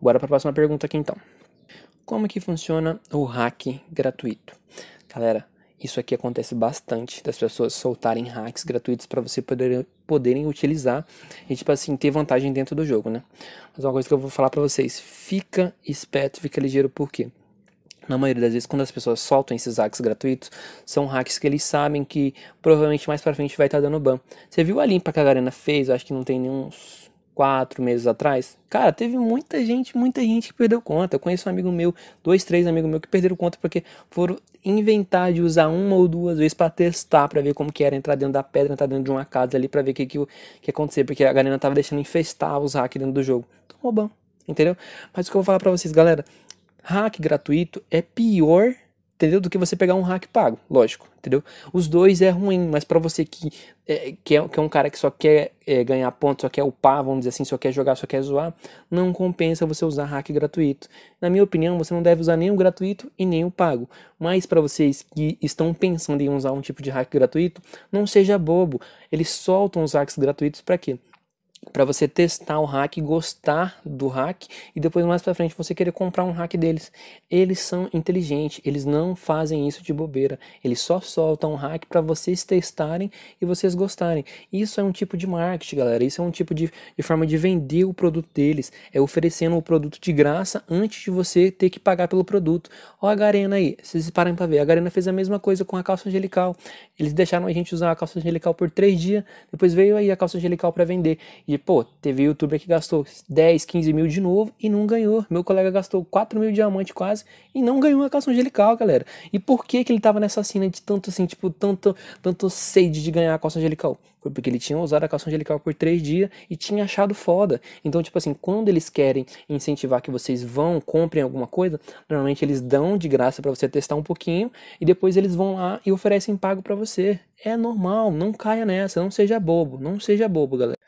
Bora para a próxima pergunta aqui então. Como que funciona o hack gratuito? Galera, isso aqui acontece bastante das pessoas soltarem hacks gratuitos para você poder, poderem utilizar e tipo assim ter vantagem dentro do jogo, né? Mas uma coisa que eu vou falar para vocês, fica esperto, fica ligeiro por quê? Na maioria das vezes, quando as pessoas soltam esses hacks gratuitos, são hacks que eles sabem que provavelmente mais pra frente vai estar tá dando ban. Você viu a limpa que a Garena fez? Eu acho que não tem nenhum quatro meses atrás, cara, teve muita gente, muita gente que perdeu conta. Eu conheço um amigo meu, dois, três amigos meus que perderam conta porque foram inventar de usar uma ou duas vezes para testar, para ver como que era entrar dentro da pedra, entrar dentro de uma casa ali, para ver o que, que, que ia acontecer, porque a galera tava deixando infestar os hacks dentro do jogo. então roubando, entendeu? Mas o que eu vou falar pra vocês, galera, hack gratuito é pior entendeu? Do que você pegar um hack pago, lógico, entendeu? Os dois é ruim, mas para você que é, que é, que, é, um cara que só quer é, ganhar pontos, só quer upar, vamos dizer assim, só quer jogar, só quer zoar, não compensa você usar hack gratuito. Na minha opinião, você não deve usar nem o gratuito e nem o pago. Mas para vocês que estão pensando em usar um tipo de hack gratuito, não seja bobo. Eles soltam os hacks gratuitos para quê? para você testar o hack, gostar do hack e depois mais para frente você querer comprar um hack deles. Eles são inteligentes, eles não fazem isso de bobeira. Eles só soltam um hack para vocês testarem e vocês gostarem. Isso é um tipo de marketing, galera. Isso é um tipo de, de forma de vender o produto deles, é oferecendo o produto de graça antes de você ter que pagar pelo produto. Olha a Garena aí, vocês parem para ver. A Garena fez a mesma coisa com a calça angelical. Eles deixaram a gente usar a calça angelical por três dias, depois veio aí a calça angelical para vender. E de, pô, teve youtuber que gastou 10, 15 mil de novo e não ganhou. Meu colega gastou 4 mil diamante quase e não ganhou a calça angelical, galera. E por que que ele tava nessa cena de tanto, assim, tipo, tanto, tanto sede de ganhar a calça angelical? Foi porque ele tinha usado a calça angelical por 3 dias e tinha achado foda. Então, tipo assim, quando eles querem incentivar que vocês vão, comprem alguma coisa, normalmente eles dão de graça para você testar um pouquinho e depois eles vão lá e oferecem pago para você. É normal, não caia nessa, não seja bobo, não seja bobo, galera.